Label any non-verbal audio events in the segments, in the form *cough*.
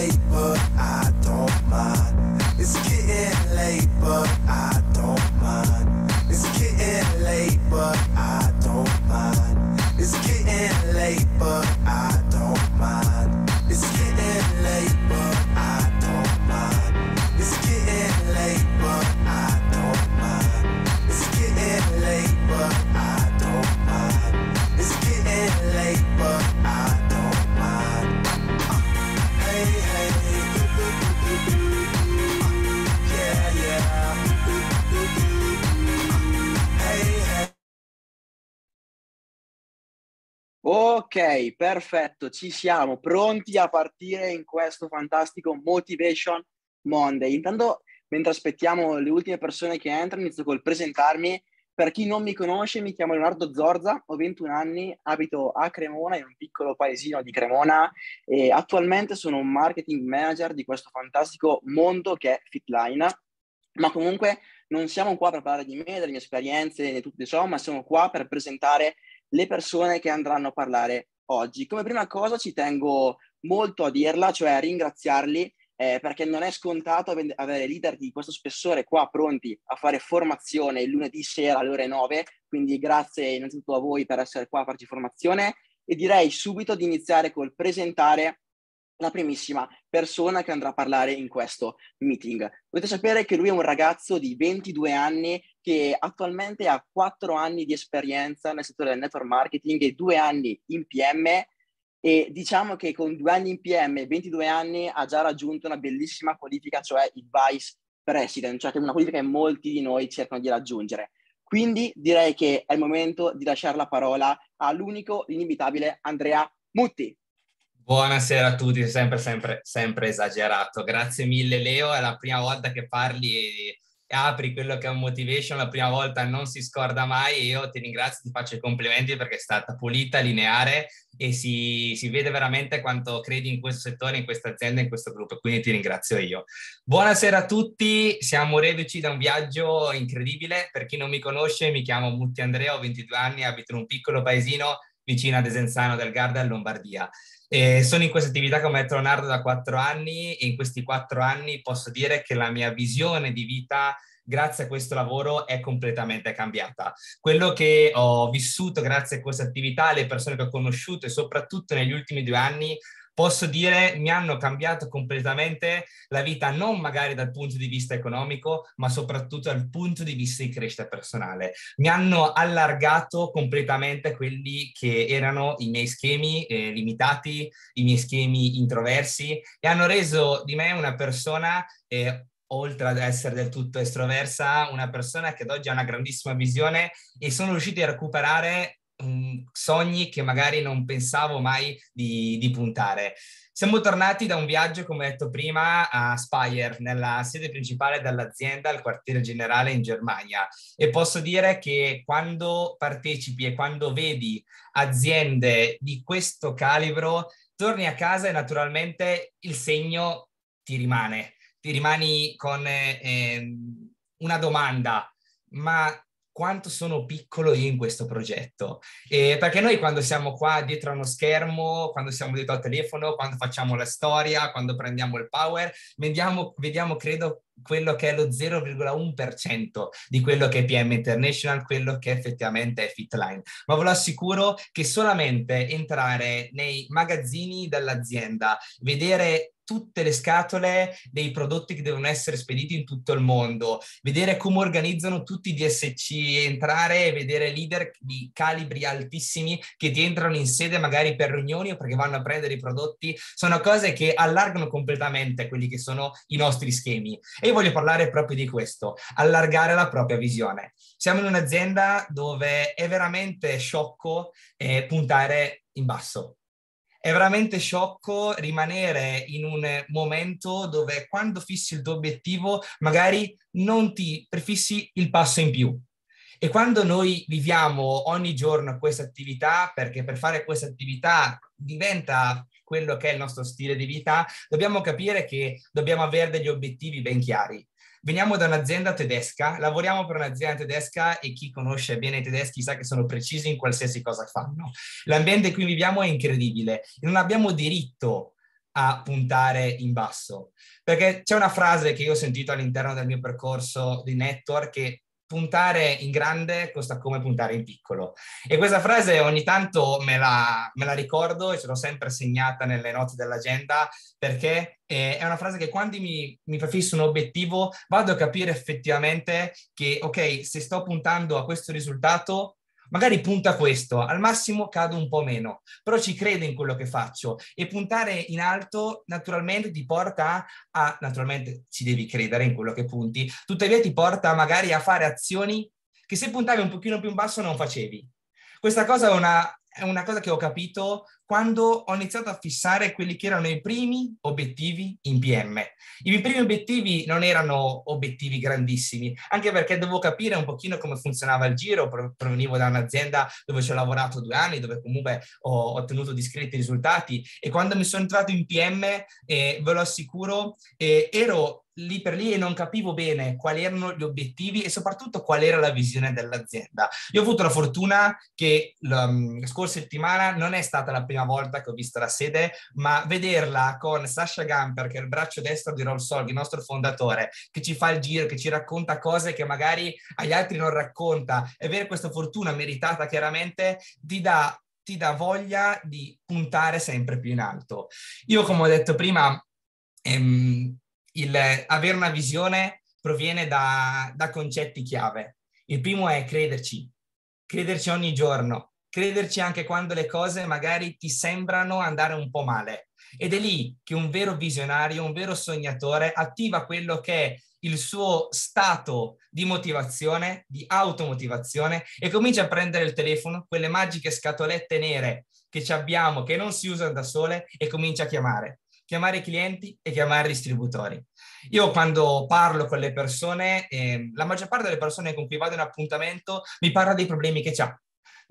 late, but I don't mind. It's getting late, but Ok, perfetto, ci siamo pronti a partire in questo fantastico Motivation Monday. Intanto, mentre aspettiamo le ultime persone che entrano, inizio col presentarmi. Per chi non mi conosce, mi chiamo Leonardo Zorza, ho 21 anni, abito a Cremona, in un piccolo paesino di Cremona e attualmente sono un marketing manager di questo fantastico mondo che è Fitline. Ma comunque non siamo qua per parlare di me, delle mie esperienze e di tutto ciò, ma siamo qua per presentare le persone che andranno a parlare oggi. Come prima cosa ci tengo molto a dirla, cioè a ringraziarli eh, perché non è scontato avere leader di questo spessore qua pronti a fare formazione il lunedì sera alle ore 9, quindi grazie innanzitutto a voi per essere qua a farci formazione e direi subito di iniziare col presentare la primissima persona che andrà a parlare in questo meeting. Dovete sapere che lui è un ragazzo di 22 anni che attualmente ha 4 anni di esperienza nel settore del network marketing e 2 anni in PM e diciamo che con 2 anni in PM e 22 anni ha già raggiunto una bellissima qualifica, cioè il vice president, cioè che è una qualifica che molti di noi cercano di raggiungere. Quindi direi che è il momento di lasciare la parola all'unico, inimitabile Andrea Mutti. Buonasera a tutti, sempre, sempre, sempre esagerato. Grazie mille Leo, è la prima volta che parli e apri quello che è un motivation, la prima volta non si scorda mai io ti ringrazio, ti faccio i complimenti perché è stata pulita, lineare e si, si, vede veramente quanto credi in questo settore, in questa azienda, in questo gruppo, quindi ti ringrazio io. Buonasera a tutti, siamo reduci da un viaggio incredibile, per chi non mi conosce mi chiamo Mutti Andrea, ho 22 anni, abito in un piccolo paesino vicino a Desenzano del Garda, in Lombardia. E sono in questa attività come Tronardo da quattro anni e in questi quattro anni posso dire che la mia visione di vita grazie a questo lavoro è completamente cambiata. Quello che ho vissuto grazie a questa attività, le persone che ho conosciuto e soprattutto negli ultimi due anni posso dire mi hanno cambiato completamente la vita, non magari dal punto di vista economico, ma soprattutto dal punto di vista di crescita personale. Mi hanno allargato completamente quelli che erano i miei schemi eh, limitati, i miei schemi introversi e hanno reso di me una persona eh, oltre ad essere del tutto estroversa, una persona che ad oggi ha una grandissima visione e sono riusciti a recuperare um, sogni che magari non pensavo mai di, di puntare. Siamo tornati da un viaggio, come detto prima, a Spire, nella sede principale dell'azienda, al quartiere generale in Germania. E posso dire che quando partecipi e quando vedi aziende di questo calibro, torni a casa e naturalmente il segno ti rimane. Ti rimani con eh, ehm, una domanda, ma quanto sono piccolo io in questo progetto. Eh, perché noi quando siamo qua dietro a uno schermo, quando siamo dietro al telefono, quando facciamo la storia, quando prendiamo il power, vediamo, vediamo credo, quello che è lo 0,1% di quello che è PM International, quello che effettivamente è Fitline. Ma ve lo assicuro che solamente entrare nei magazzini dell'azienda, vedere tutte le scatole dei prodotti che devono essere spediti in tutto il mondo, vedere come organizzano tutti i DSC, entrare e vedere leader di calibri altissimi che ti entrano in sede magari per riunioni o perché vanno a prendere i prodotti, sono cose che allargano completamente quelli che sono i nostri schemi. E io voglio parlare proprio di questo, allargare la propria visione. Siamo in un'azienda dove è veramente sciocco eh, puntare in basso è veramente sciocco rimanere in un momento dove quando fissi il tuo obiettivo magari non ti prefissi il passo in più. E quando noi viviamo ogni giorno questa attività, perché per fare questa attività diventa quello che è il nostro stile di vita, dobbiamo capire che dobbiamo avere degli obiettivi ben chiari. Veniamo da un'azienda tedesca, lavoriamo per un'azienda tedesca e chi conosce bene i tedeschi sa che sono precisi in qualsiasi cosa fanno. L'ambiente in cui viviamo è incredibile non abbiamo diritto a puntare in basso. Perché c'è una frase che io ho sentito all'interno del mio percorso di network che puntare in grande costa come puntare in piccolo. E questa frase ogni tanto me la, me la ricordo e ce l'ho sempre segnata nelle note dell'agenda perché eh, è una frase che quando mi, mi prefisso un obiettivo vado a capire effettivamente che, ok, se sto puntando a questo risultato, Magari punta questo, al massimo cado un po' meno, però ci credo in quello che faccio e puntare in alto naturalmente ti porta a, naturalmente ci devi credere in quello che punti, tuttavia ti porta magari a fare azioni che se puntavi un pochino più in basso non facevi. Questa cosa è una è una cosa che ho capito quando ho iniziato a fissare quelli che erano i primi obiettivi in PM. I miei primi obiettivi non erano obiettivi grandissimi, anche perché dovevo capire un pochino come funzionava il giro, provenivo da un'azienda dove ci ho lavorato due anni, dove comunque ho ottenuto discreti risultati e quando mi sono entrato in PM, eh, ve lo assicuro, eh, ero lì per lì e non capivo bene quali erano gli obiettivi e soprattutto qual era la visione dell'azienda. Io ho avuto la fortuna che la um, scorsa settimana non è stata la prima volta che ho visto la sede, ma vederla con Sasha Gamper, che è il braccio destro di Rolls Royce, il nostro fondatore, che ci fa il giro, che ci racconta cose che magari agli altri non racconta, e avere questa fortuna meritata chiaramente ti dà ti dà voglia di puntare sempre più in alto. Io, come ho detto prima, ehm, il avere una visione proviene da, da concetti chiave. Il primo è crederci, crederci ogni giorno, crederci anche quando le cose magari ti sembrano andare un po' male. Ed è lì che un vero visionario, un vero sognatore attiva quello che è il suo stato di motivazione, di automotivazione e comincia a prendere il telefono, quelle magiche scatolette nere che ci abbiamo, che non si usano da sole, e comincia a chiamare chiamare i clienti e chiamare i distributori. Io quando parlo con le persone, eh, la maggior parte delle persone con cui vado in appuntamento mi parla dei problemi che ha.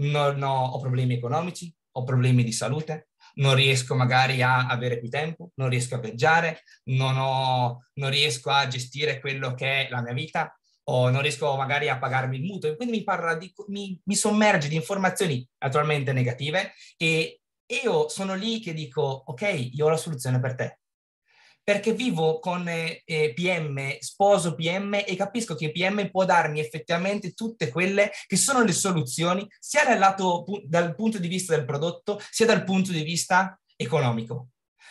Non ho, ho problemi economici, ho problemi di salute, non riesco magari a avere più tempo, non riesco a viaggiare, non, ho, non riesco a gestire quello che è la mia vita, o non riesco magari a pagarmi il mutuo. Quindi mi, parla di, mi, mi sommerge di informazioni naturalmente negative e io sono lì che dico, ok, io ho la soluzione per te. Perché vivo con eh, eh PM, sposo PM e capisco che PM può darmi effettivamente tutte quelle che sono le soluzioni, sia dal, lato, dal punto di vista del prodotto, sia dal punto di vista economico.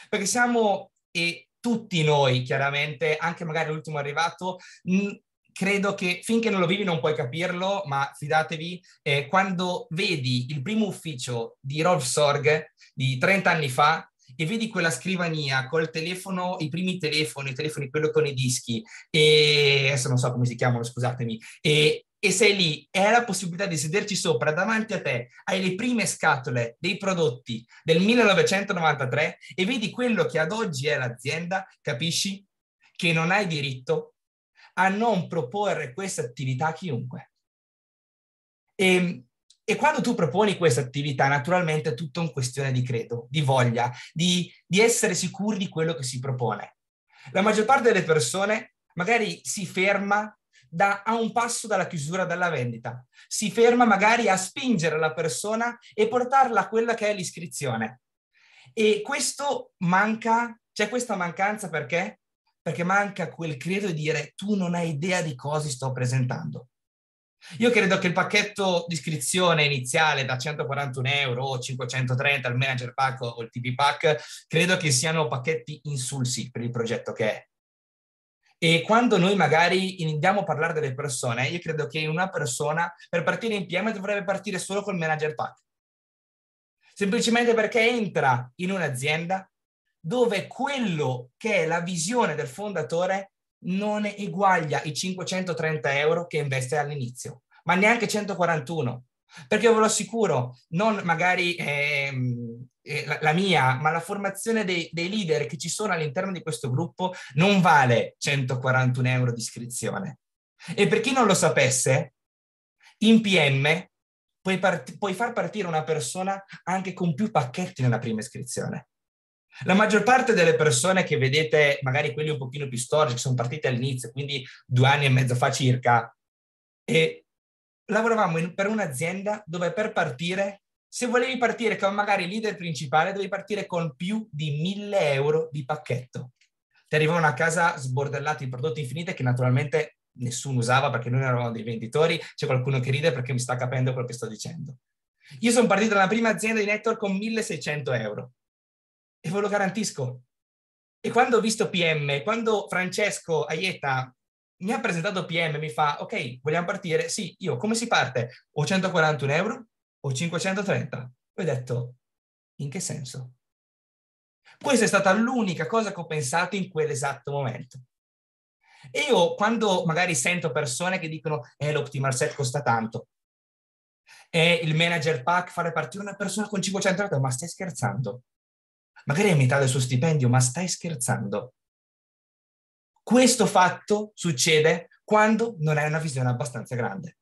Perché siamo e tutti noi, chiaramente, anche magari l'ultimo arrivato, mh, credo che finché non lo vivi non puoi capirlo, ma fidatevi, eh, quando vedi il primo ufficio di Rolf Sorg di 30 anni fa, e vedi quella scrivania col telefono, i primi telefoni, i telefoni quello con i dischi, e adesso non so come si chiamano, scusatemi, e, e sei lì e hai la possibilità di sederci sopra davanti a te, hai le prime scatole dei prodotti del 1993 e vedi quello che ad oggi è l'azienda, capisci che non hai diritto a non proporre questa attività a chiunque. E, ehm, e quando tu proponi questa attività, naturalmente è tutto una questione di credo, di voglia, di, di essere sicuri di quello che si propone. La maggior parte delle persone magari si ferma da, a un passo dalla chiusura della vendita. Si ferma magari a spingere la persona e portarla a quella che è l'iscrizione. E questo manca, c'è questa mancanza perché? perché manca quel credo di dire tu non hai idea di cosa sto presentando. Io credo che il pacchetto di iscrizione iniziale da 141 euro o 530 al manager pack o il TP pack, credo che siano pacchetti insulsi per il progetto che è. E quando noi magari andiamo a parlare delle persone, io credo che una persona per partire in PM dovrebbe partire solo col manager pack. Semplicemente perché entra in un'azienda dove quello che è la visione del fondatore non eguaglia i 530 euro che investe all'inizio, ma neanche 141. Perché ve lo assicuro, non magari ehm, eh, la, la, mia, ma la formazione dei, dei, leader che ci sono all'interno di questo gruppo non vale 141 euro di iscrizione. E per chi non lo sapesse, in PM puoi, part- puoi far partire una persona anche con più pacchetti nella prima iscrizione. La maggior parte delle persone che vedete, magari quelli un pochino più storici, sono partite all'inizio, quindi due anni e mezzo fa circa, e lavoravamo in, per un'azienda dove per partire, se volevi partire come magari leader principale, dovevi partire con più di 1000 euro di pacchetto. Ti arrivavano a casa sbordellati di prodotti infiniti che naturalmente nessuno usava perché noi eravamo dei venditori, c'è qualcuno che ride perché mi sta capendo quello che sto dicendo. Io sono partito dalla prima azienda di network con 1600 euro e ve lo garantisco. E quando ho visto PM, quando Francesco Aieta mi ha presentato PM, mi fa, ok, vogliamo partire? Sì, io, come si parte? O 141 euro o 530? E ho detto, in che senso? Questa è stata l'unica cosa che ho pensato in quell'esatto momento. E io quando magari sento persone che dicono eh, l'optimal set costa tanto, e eh, il manager pack fare partire una persona con 500 euro, ma stai scherzando? magari è metà del suo stipendio, ma stai scherzando. Questo fatto succede quando non hai una visione abbastanza grande.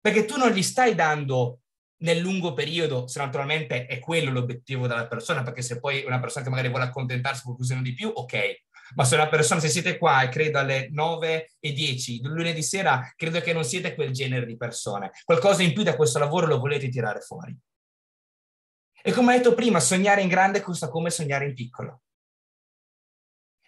Perché tu non gli stai dando nel lungo periodo, se naturalmente è quello l'obiettivo della persona, perché se poi una persona che magari vuole accontentarsi con qualcosina di più, ok. Ma se una persona, se siete qua e credo alle 9 e 10 del lunedì sera, credo che non siete quel genere di persone. Qualcosa in più da questo lavoro lo volete tirare fuori. E come ho detto prima, sognare in grande costa come sognare in piccolo.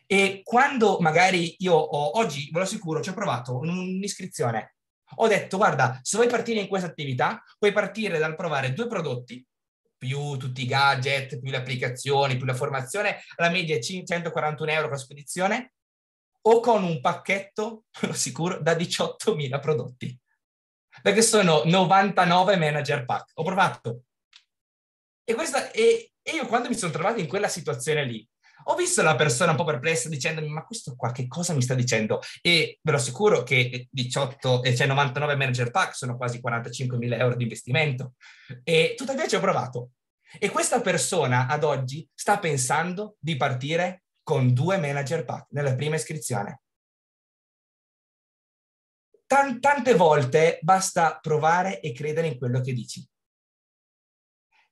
E quando magari io ho, oggi, ve lo assicuro, ci ho provato un'iscrizione. Ho detto, guarda, se vuoi partire in questa attività, puoi partire dal provare due prodotti, più tutti i gadget, più le applicazioni, più la formazione, la media è 141 euro per spedizione, o con un pacchetto, *laughs* ve lo assicuro, da 18.000 prodotti. Perché sono 99 manager pack. Ho provato e, questa, e, e io quando mi sono trovato in quella situazione lì, ho visto la persona un po' perplessa dicendomi ma questo qua che cosa mi sta dicendo e ve lo assicuro che 18 eh, cioè 99 manager pack sono quasi 45 mila euro di investimento e tuttavia ci ho provato e questa persona ad oggi sta pensando di partire con due manager pack nella prima iscrizione Tan- tante volte basta provare e credere in quello che dici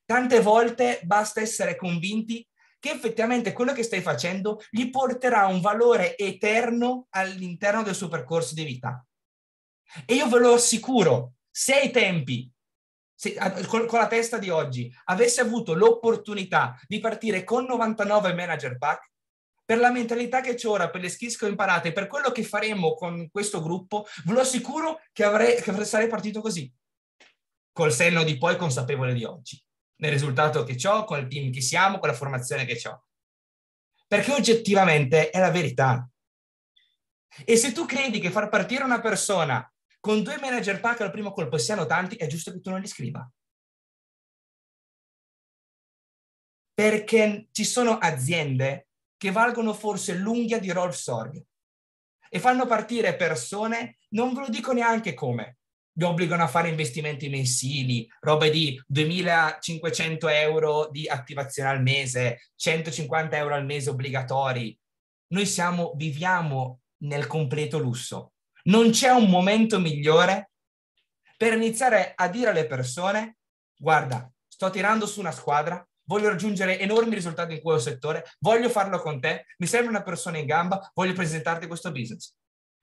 Tante volte basta essere convinti che effettivamente quello che stai facendo gli porterà un valore eterno all'interno del suo percorso di vita. E io ve lo assicuro, se ai tempi, se, con, con la testa di oggi, avessi avuto l'opportunità di partire con 99 manager pack, per la mentalità che c'è ora, per le skills che ho imparato e per quello che faremo con questo gruppo, ve lo assicuro che, avrei, che sarei partito così, col senno di poi consapevole di oggi nel risultato che ho, con il team che siamo, con la formazione che ho. Perché oggettivamente è la verità. E se tu credi che far partire una persona con due manager pack al primo colpo siano tanti, è giusto che tu non li scriva. Perché ci sono aziende che valgono forse l'unghia di Rolf Sorg e fanno partire persone, non ve lo dico neanche come, vi obbligano a fare investimenti mensili, robe di 2500 euro di attivazione al mese, 150 euro al mese obbligatori. Noi siamo, viviamo nel completo lusso. Non c'è un momento migliore per iniziare a dire alle persone, guarda, sto tirando su una squadra, voglio raggiungere enormi risultati in quel settore, voglio farlo con te, mi sembra una persona in gamba, voglio presentarti questo business.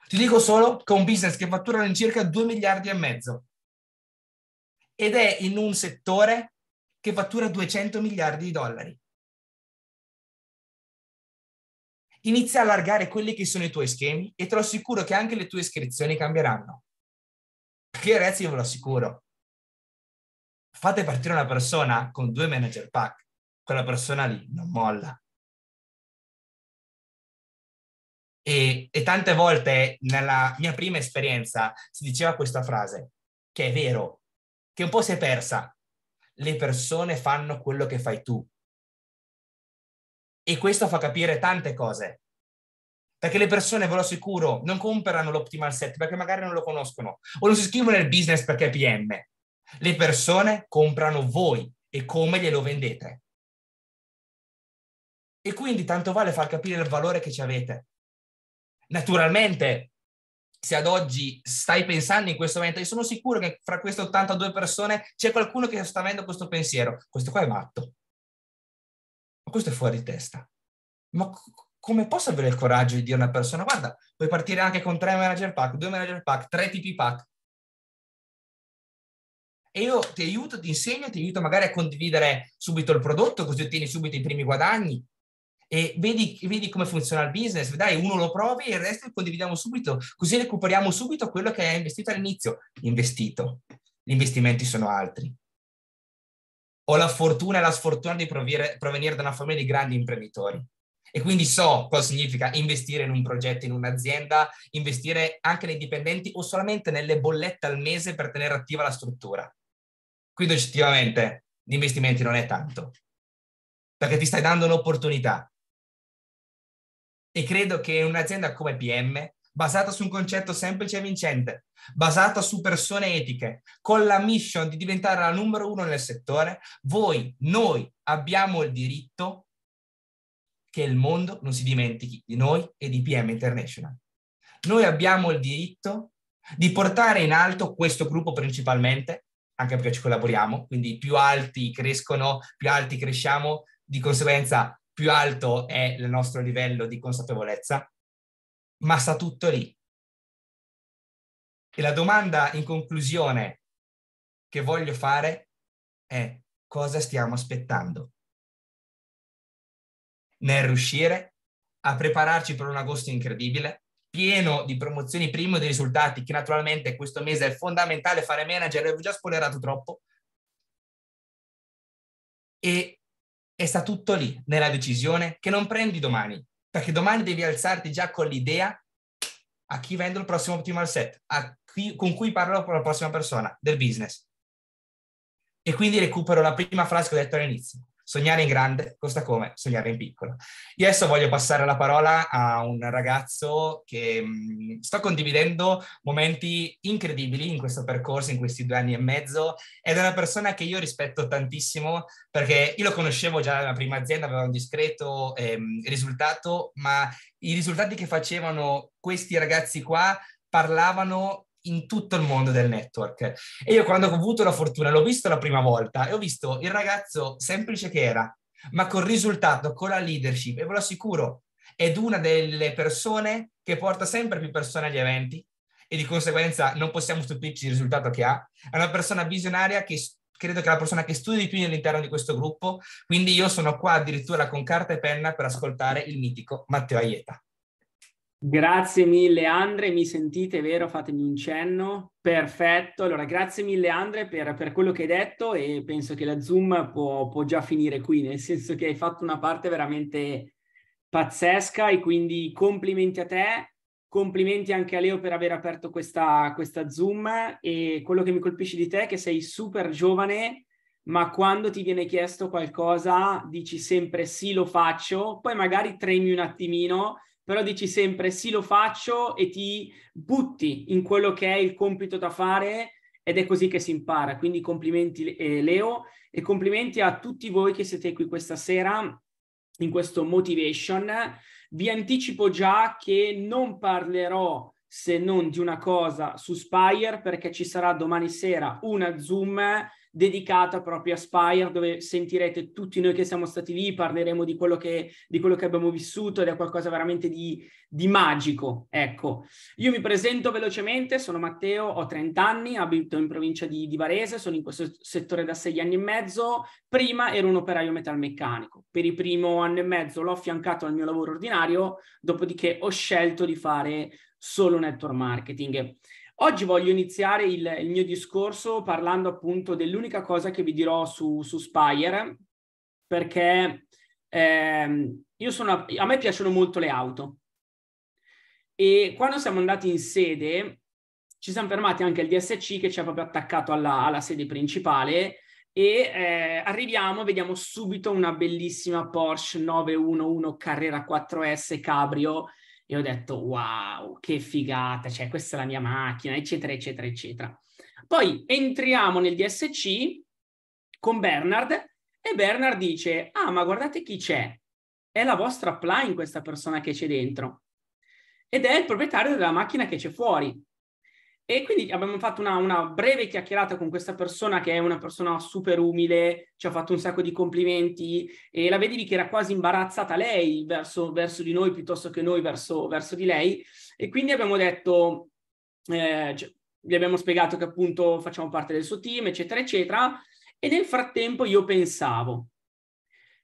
Ti dico solo che è un business che fattura all'incirca 2 miliardi e mezzo ed è in un settore che fattura 200 miliardi di dollari. Inizia a allargare quelli che sono i tuoi schemi e te lo assicuro che anche le tue iscrizioni cambieranno. Perché ragazzi, io ve lo assicuro. Fate partire una persona con due manager pack, quella persona lì non molla. E, e, tante volte nella mia prima esperienza si diceva questa frase, che è vero, che un po' si è persa. Le persone fanno quello che fai tu. E questo fa capire tante cose. Perché le persone, ve lo assicuro, non comprano l'optimal set perché magari non lo conoscono o non si iscrivono nel business perché è PM. Le persone comprano voi e come glielo vendete. E quindi tanto vale far capire il valore che ci avete Naturalmente, se ad oggi stai pensando in questo momento, io sono sicuro che fra queste 82 persone c'è qualcuno che sta avendo questo pensiero. Questo qua è matto. Ma questo è fuori testa. Ma come posso avere il coraggio di dire a una persona, guarda, puoi partire anche con tre manager pack, due manager pack, tre tipi pack. E io ti aiuto, ti insegno, ti aiuto magari a condividere subito il prodotto, così ottieni subito i primi guadagni e vedi, vedi, come funziona il business, dai, uno lo provi e il resto lo condividiamo subito, così recuperiamo subito quello che hai investito all'inizio. Investito, gli investimenti sono altri. Ho la fortuna e la sfortuna di provire, provenire da una famiglia di grandi imprenditori e quindi so cosa significa investire in un progetto, in un'azienda, investire anche nei dipendenti o solamente nelle bollette al mese per tenere attiva la struttura. Quindi oggettivamente gli investimenti non è tanto, perché ti stai dando un'opportunità e credo che un'azienda come PM, basata su un concetto semplice e vincente, basata su persone etiche, con la mission di diventare la numero uno nel settore, voi, noi abbiamo il diritto che il mondo non si dimentichi di noi e di PM International. Noi abbiamo il diritto di portare in alto questo gruppo principalmente, anche perché ci collaboriamo, quindi più alti crescono, più alti cresciamo, di conseguenza più alto è il nostro livello di consapevolezza, ma sta tutto lì. E la domanda in conclusione che voglio fare è cosa stiamo aspettando? Nel riuscire a prepararci per un agosto incredibile, pieno di promozioni primo di risultati, che naturalmente questo mese è fondamentale fare manager, avevo già spoilerato troppo, e e sta tutto lì, nella decisione che non prendi domani, perché domani devi alzarti già con l'idea a chi vendo il prossimo optimal set, chi, con cui parlo con la prossima persona del business. E quindi recupero la prima frase che ho detto all'inizio. Sognare in grande costa come sognare in piccolo. Io adesso voglio passare la parola a un ragazzo che mh, mm, sto condividendo momenti incredibili in questo percorso, in questi due anni e mezzo, ed è una persona che io rispetto tantissimo perché io lo conoscevo già nella prima azienda, aveva un discreto ehm, risultato, ma i risultati che facevano questi ragazzi qua parlavano in tutto il mondo del network. E io quando ho avuto la fortuna l'ho visto la prima volta e ho visto il ragazzo semplice che era, ma col risultato, con la leadership, e ve lo assicuro, è una delle persone che porta sempre più persone agli eventi e di conseguenza non possiamo stupirci del risultato che ha. È una persona visionaria che credo che è la persona che studia di più all'interno di questo gruppo, quindi io sono qua addirittura con carta e penna per ascoltare il mitico Matteo Aieta. Grazie mille Andre, mi sentite vero? Fatemi un cenno. Perfetto, allora grazie mille Andre per, per quello che hai detto e penso che la Zoom può, può, già finire qui, nel senso che hai fatto una parte veramente pazzesca e quindi complimenti a te, complimenti anche a Leo per aver aperto questa, questa Zoom e quello che mi colpisce di te è che sei super giovane, ma quando ti viene chiesto qualcosa dici sempre sì lo faccio, poi magari tremi un attimino però dici sempre sì lo faccio e ti butti in quello che è il compito da fare ed è così che si impara. Quindi complimenti eh, Leo e complimenti a tutti voi che siete qui questa sera in questo motivation. Vi anticipo già che non parlerò se non di una cosa su Spire perché ci sarà domani sera una Zoom dedicata proprio a Spire, dove sentirete tutti noi che siamo stati lì, parleremo di quello che, di quello che abbiamo vissuto ed è qualcosa veramente di, di magico. Ecco, io mi presento velocemente, sono Matteo, ho 30 anni, abito in provincia di, di Varese, sono in questo settore da sei anni e mezzo, prima ero un operaio metalmeccanico, per il primo anno e mezzo l'ho affiancato al mio lavoro ordinario, dopodiché ho scelto di fare solo network marketing. Oggi voglio iniziare il, il, mio discorso parlando appunto dell'unica cosa che vi dirò su, su Spire, perché ehm, sono, a me piacciono molto le auto. E quando siamo andati in sede, ci siamo fermati anche al DSC che ci ha proprio attaccato alla, alla sede principale e eh, arriviamo, vediamo subito una bellissima Porsche 911 Carrera 4S Cabrio e ho detto wow, che figata, cioè questa è la mia macchina, eccetera, eccetera, eccetera. Poi entriamo nel DSC con Bernard e Bernard dice, ah ma guardate chi c'è, è la vostra appline questa persona che c'è dentro ed è il proprietario della macchina che c'è fuori. E quindi abbiamo fatto una, una, breve chiacchierata con questa persona che è una persona super umile, ci ha fatto un sacco di complimenti e la vedevi che era quasi imbarazzata lei verso, verso di noi piuttosto che noi verso, verso, di lei. E quindi abbiamo detto, eh, cioè, gli abbiamo spiegato che appunto facciamo parte del suo team, eccetera, eccetera. E nel frattempo io pensavo,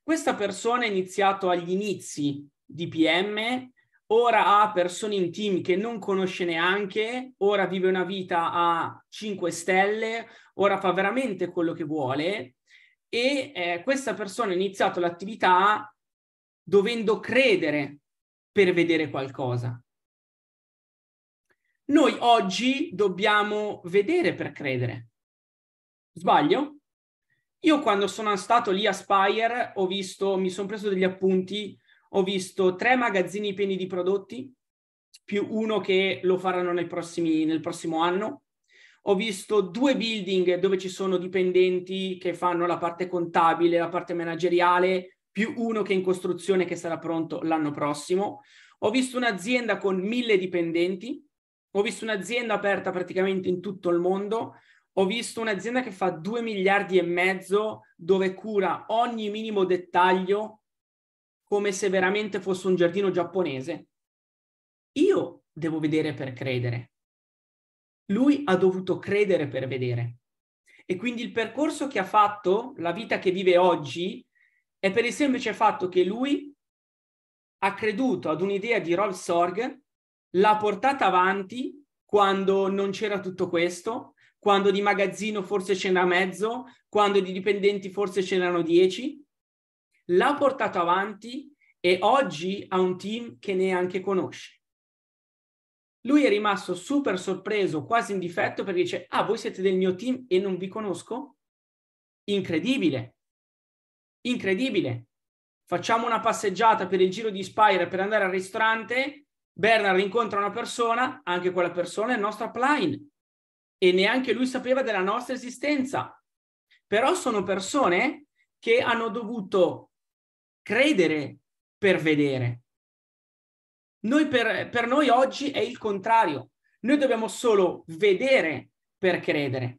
questa persona è iniziato agli inizi di PM ora ha persone in team che non conosce neanche, ora vive una vita a 5 stelle, ora fa veramente quello che vuole e eh, questa persona ha iniziato l'attività dovendo credere per vedere qualcosa. Noi oggi dobbiamo vedere per credere. Sbaglio? Io quando sono stato lì a Spire ho visto, mi sono preso degli appunti ho visto tre magazzini pieni di prodotti, più uno che lo faranno prossimi, nel prossimo anno. Ho visto due building dove ci sono dipendenti che fanno la parte contabile, la parte manageriale, più uno che è in costruzione che sarà pronto l'anno prossimo. Ho visto un'azienda con mille dipendenti, ho visto un'azienda aperta praticamente in tutto il mondo, ho visto un'azienda che fa 2 miliardi e mezzo dove cura ogni minimo dettaglio come se veramente fosse un giardino giapponese, io devo vedere per credere. Lui ha dovuto credere per vedere. E quindi il percorso che ha fatto, la vita che vive oggi, è per il semplice fatto che lui ha creduto ad un'idea di Rolf Sorg, l'ha portata avanti quando non c'era tutto questo, quando di magazzino forse ce n'era mezzo, quando di dipendenti forse ce n'erano dieci, l'ha portato avanti e oggi ha un team che neanche conosce. Lui è rimasto super sorpreso, quasi in difetto, perché dice, ah, voi siete del mio team e non vi conosco? Incredibile, incredibile. Facciamo una passeggiata per il giro di Spire per andare al ristorante, Bernard incontra una persona, anche quella persona è il nostro upline e neanche lui sapeva della nostra esistenza. Però sono persone che hanno dovuto credere per vedere. Noi per, per noi oggi è il contrario. Noi dobbiamo solo vedere per credere.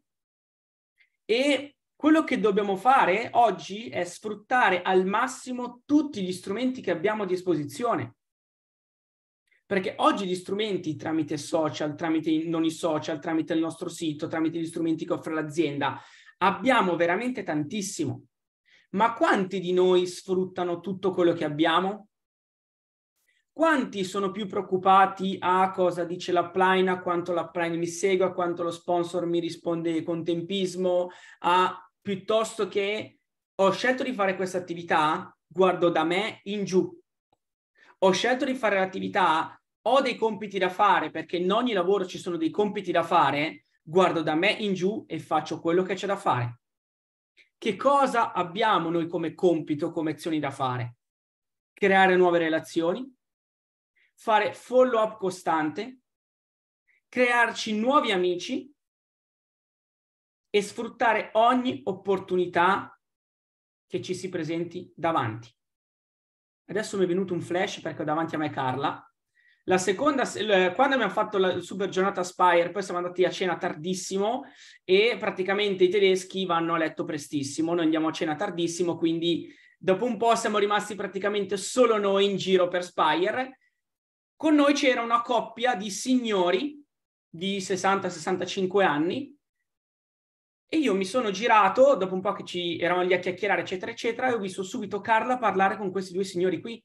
E quello che dobbiamo fare oggi è sfruttare al massimo tutti gli strumenti che abbiamo a disposizione. Perché oggi gli strumenti tramite social, tramite non i social, tramite il nostro sito, tramite gli strumenti che offre l'azienda, abbiamo veramente tantissimo ma quanti di noi sfruttano tutto quello che abbiamo? Quanti sono più preoccupati a ah, cosa dice l'appline, a quanto l'appline mi segue, a quanto lo sponsor mi risponde con tempismo, a ah, piuttosto che ho scelto di fare questa attività, guardo da me in giù. Ho scelto di fare l'attività, ho dei compiti da fare perché in ogni lavoro ci sono dei compiti da fare, guardo da me in giù e faccio quello che c'è da fare che cosa abbiamo noi come compito, come azioni da fare? Creare nuove relazioni, fare follow up costante, crearci nuovi amici e sfruttare ogni opportunità che ci si presenti davanti. Adesso mi è venuto un flash perché ho davanti a me Carla la seconda, quando abbiamo fatto la super giornata Spire, poi siamo andati a cena tardissimo e praticamente i tedeschi vanno a letto prestissimo, noi andiamo a cena tardissimo, quindi dopo un po' siamo rimasti praticamente solo noi in giro per Spire. Con noi c'era una coppia di signori di 60-65 anni e io mi sono girato, dopo un po' che ci eravamo lì a chiacchierare, eccetera, eccetera, e ho visto subito Carla parlare con questi due signori qui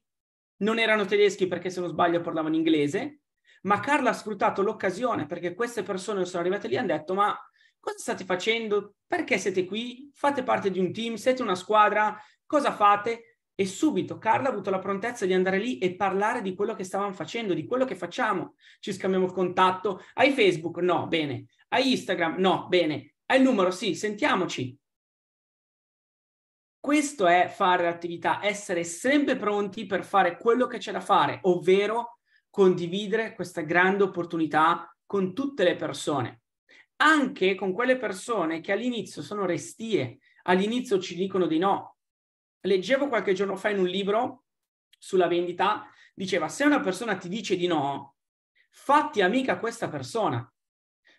non erano tedeschi perché se non sbaglio parlavano inglese, ma Carla ha sfruttato l'occasione perché queste persone sono arrivate lì e hanno detto ma cosa state facendo? Perché siete qui? Fate parte di un team? Siete una squadra? Cosa fate? E subito Carla ha avuto la prontezza di andare lì e parlare di quello che stavamo facendo, di quello che facciamo. Ci scambiamo il contatto. Hai Facebook? No, bene. Hai Instagram? No, bene. Hai il numero? Sì, sentiamoci. Questo è fare l'attività, essere sempre pronti per fare quello che c'è da fare, ovvero condividere questa grande opportunità con tutte le persone, anche con quelle persone che all'inizio sono restie, all'inizio ci dicono di no. Leggevo qualche giorno fa in un libro sulla vendita, diceva se una persona ti dice di no, fatti amica questa persona,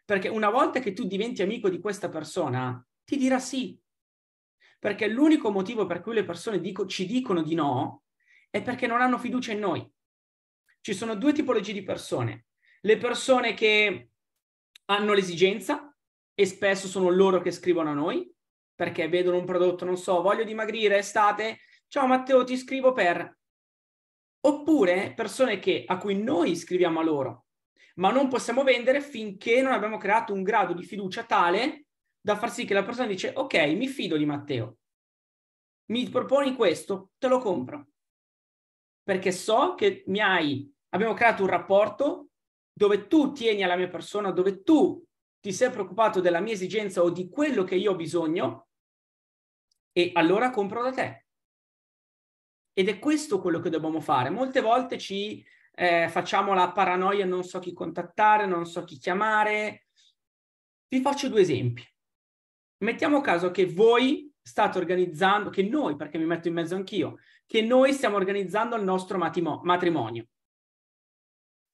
perché una volta che tu diventi amico di questa persona, ti dirà sì, perché l'unico motivo per cui le persone dico, ci dicono di no è perché non hanno fiducia in noi. Ci sono due tipologie di persone. Le persone che hanno l'esigenza e spesso sono loro che scrivono a noi perché vedono un prodotto, non so, voglio dimagrire estate, ciao Matteo ti scrivo per... Oppure persone che, a cui noi scriviamo a loro, ma non possiamo vendere finché non abbiamo creato un grado di fiducia tale da far sì che la persona dice ok, mi fido di Matteo, mi proponi questo, te lo compro. Perché so che mi hai, abbiamo creato un rapporto dove tu tieni alla mia persona, dove tu ti sei preoccupato della mia esigenza o di quello che io ho bisogno e allora compro da te. Ed è questo quello che dobbiamo fare. Molte volte ci eh, facciamo la paranoia, non so chi contattare, non so chi chiamare. Vi faccio due esempi. Mettiamo caso che voi state organizzando, che noi, perché mi metto in mezzo anch'io, che noi stiamo organizzando il nostro matrimonio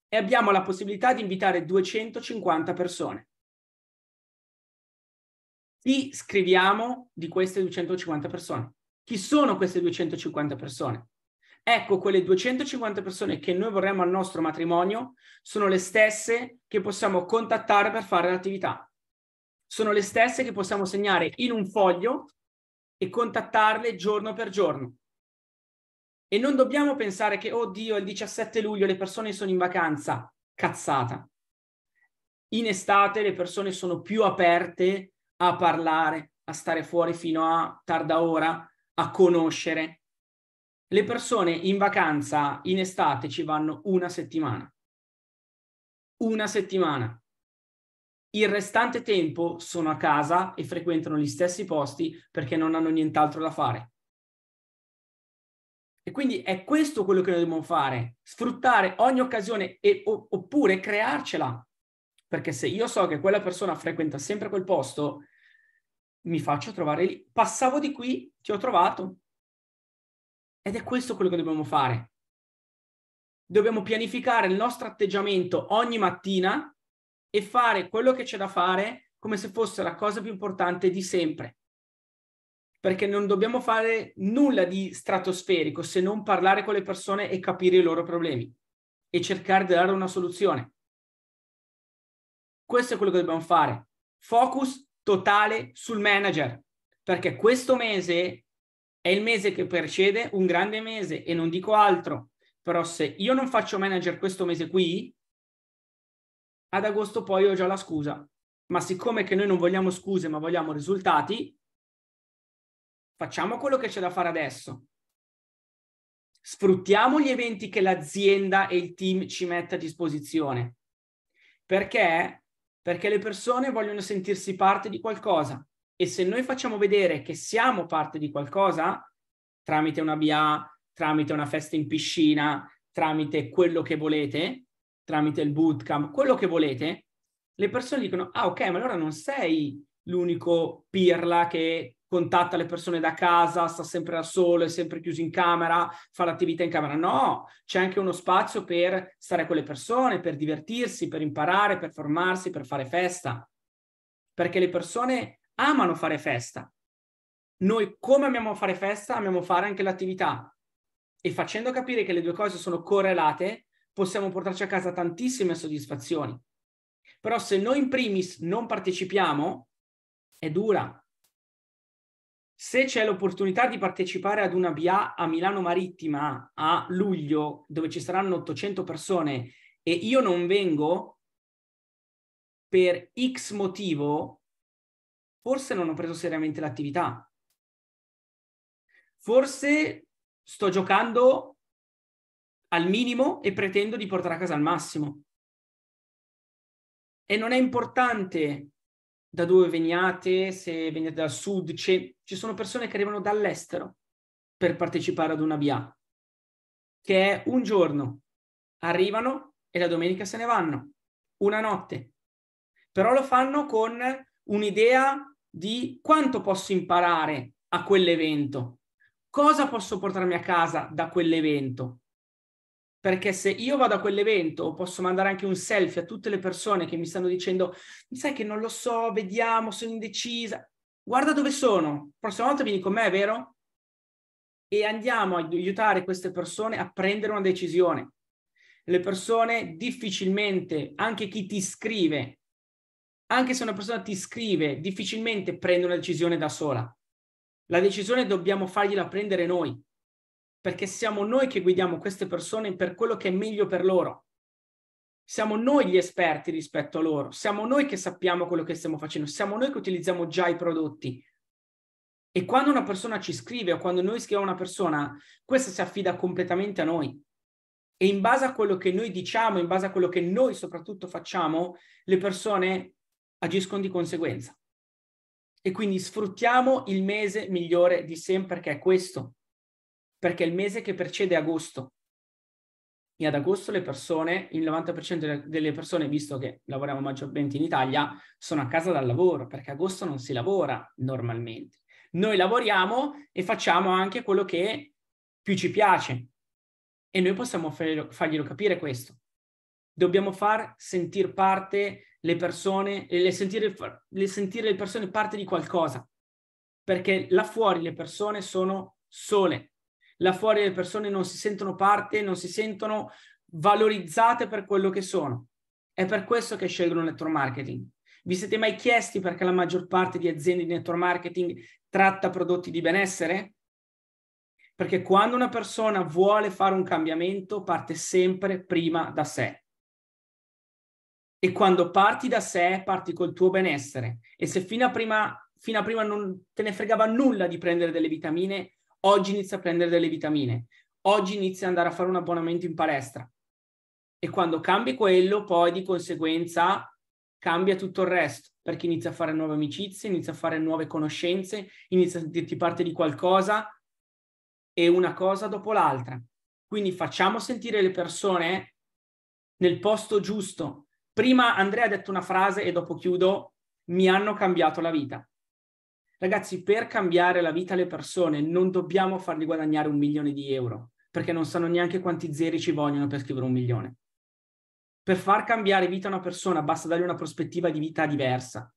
e abbiamo la possibilità di invitare 250 persone. Chi scriviamo di queste 250 persone? Chi sono queste 250 persone? Ecco, quelle 250 persone che noi vorremmo al nostro matrimonio sono le stesse che possiamo contattare per fare l'attività sono le stesse che possiamo segnare in un foglio e contattarle giorno per giorno. E non dobbiamo pensare che, oddio, oh il 17 luglio le persone sono in vacanza, cazzata. In estate le persone sono più aperte a parlare, a stare fuori fino a tarda ora, a conoscere. Le persone in vacanza in estate ci vanno una settimana. Una settimana. Il restante tempo sono a casa e frequentano gli stessi posti perché non hanno nient'altro da fare. E quindi è questo quello che noi dobbiamo fare, sfruttare ogni occasione e, oppure crearcela. Perché se io so che quella persona frequenta sempre quel posto, mi faccio trovare lì. Passavo di qui, ti ho trovato. Ed è questo quello che dobbiamo fare. Dobbiamo pianificare il nostro atteggiamento ogni mattina e fare quello che c'è da fare come se fosse la cosa più importante di sempre. Perché non dobbiamo fare nulla di stratosferico se non parlare con le persone e capire i loro problemi e cercare di dare una soluzione. Questo è quello che dobbiamo fare. Focus totale sul manager, perché questo mese è il mese che precede un grande mese e non dico altro, però se io non faccio manager questo mese qui, ad agosto poi ho già la scusa. Ma siccome che noi non vogliamo scuse, ma vogliamo risultati, facciamo quello che c'è da fare adesso. Sfruttiamo gli eventi che l'azienda e il team ci mette a disposizione. Perché? Perché le persone vogliono sentirsi parte di qualcosa e se noi facciamo vedere che siamo parte di qualcosa tramite una BA, tramite una festa in piscina, tramite quello che volete, tramite il bootcamp, quello che volete, le persone dicono, ah ok, ma allora non sei l'unico pirla che contatta le persone da casa, sta sempre da solo, è sempre chiuso in camera, fa l'attività in camera. No, c'è anche uno spazio per stare con le persone, per divertirsi, per imparare, per formarsi, per fare festa. Perché le persone amano fare festa. Noi come amiamo fare festa, amiamo fare anche l'attività. E facendo capire che le due cose sono correlate, possiamo portarci a casa tantissime soddisfazioni. Però se noi in primis non partecipiamo, è dura. Se c'è l'opportunità di partecipare ad una BA a Milano Marittima a luglio, dove ci saranno 800 persone, e io non vengo per X motivo, forse non ho preso seriamente l'attività. Forse sto giocando al minimo e pretendo di portare a casa al massimo. E non è importante da dove veniate, se veniate dal sud, ci sono persone che arrivano dall'estero per partecipare ad una BA, che è un giorno, arrivano e la domenica se ne vanno, una notte. Però lo fanno con un'idea di quanto posso imparare a quell'evento, cosa posso portarmi a casa da quell'evento, perché se io vado a quell'evento posso mandare anche un selfie a tutte le persone che mi stanno dicendo, sai che non lo so, vediamo, sono indecisa. Guarda dove sono, prossima volta vieni con me, vero? E andiamo ad aiutare queste persone a prendere una decisione. Le persone difficilmente, anche chi ti scrive, anche se una persona ti scrive, difficilmente prende una decisione da sola. La decisione dobbiamo fargliela prendere noi perché siamo noi che guidiamo queste persone per quello che è meglio per loro. Siamo noi gli esperti rispetto a loro, siamo noi che sappiamo quello che stiamo facendo, siamo noi che utilizziamo già i prodotti. E quando una persona ci scrive o quando noi scriviamo a una persona, questa si affida completamente a noi. E in base a quello che noi diciamo, in base a quello che noi soprattutto facciamo, le persone agiscono di conseguenza. E quindi sfruttiamo il mese migliore di sempre, che è questo, perché è il mese che precede agosto. E ad agosto le persone, il 90% delle persone, visto che lavoriamo maggiormente in Italia, sono a casa dal lavoro, perché agosto non si lavora normalmente. Noi lavoriamo e facciamo anche quello che più ci piace. E noi possiamo farglielo capire questo. Dobbiamo far sentire parte le persone, le sentire, le sentire le persone parte di qualcosa, perché là fuori le persone sono sole, là fuori le persone non si sentono parte, non si sentono valorizzate per quello che sono. È per questo che scelgono il network marketing. Vi siete mai chiesti perché la maggior parte di aziende di network marketing tratta prodotti di benessere? Perché quando una persona vuole fare un cambiamento parte sempre prima da sé. E quando parti da sé, parti col tuo benessere. E se fino a prima, fino a prima non te ne fregava nulla di prendere delle vitamine, oggi inizia a prendere delle vitamine, oggi inizia ad andare a fare un abbonamento in palestra. E quando cambi quello, poi di conseguenza cambia tutto il resto, perché inizia a fare nuove amicizie, inizia a fare nuove conoscenze, inizia a sentirti parte di qualcosa e una cosa dopo l'altra. Quindi facciamo sentire le persone nel posto giusto. Prima Andrea ha detto una frase e dopo chiudo, mi hanno cambiato la vita. Ragazzi, per cambiare la vita alle persone non dobbiamo fargli guadagnare un milione di euro, perché non sanno neanche quanti zeri ci vogliono per scrivere un milione. Per far cambiare vita a una persona basta dargli una prospettiva di vita diversa,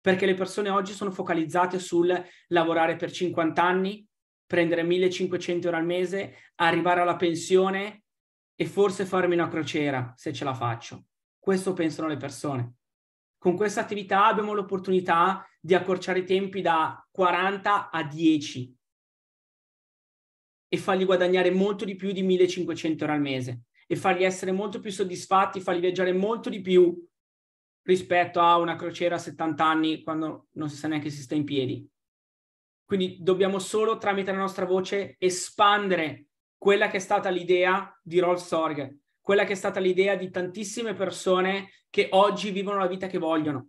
perché le persone oggi sono focalizzate sul lavorare per 50 anni, prendere 1500 euro al mese, arrivare alla pensione e forse farmi una crociera se ce la faccio. Questo pensano le persone. Con questa attività abbiamo l'opportunità di di accorciare i tempi da 40 a 10 e fargli guadagnare molto di più di 1500 euro al mese e fargli essere molto più soddisfatti, fargli viaggiare molto di più rispetto a una crociera a 70 anni quando non si sa neanche se sta in piedi. Quindi dobbiamo solo tramite la nostra voce espandere quella che è stata l'idea di Rolls Sorg, quella che è stata l'idea di tantissime persone che oggi vivono la vita che vogliono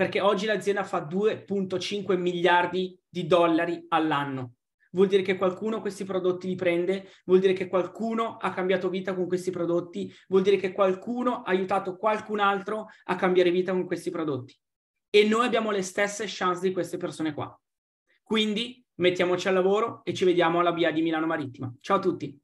perché oggi l'azienda fa 2.5 miliardi di dollari all'anno. Vuol dire che qualcuno questi prodotti li prende, vuol dire che qualcuno ha cambiato vita con questi prodotti, vuol dire che qualcuno ha aiutato qualcun altro a cambiare vita con questi prodotti. E noi abbiamo le stesse chance di queste persone qua. Quindi mettiamoci al lavoro e ci vediamo alla via di Milano Marittima. Ciao a tutti!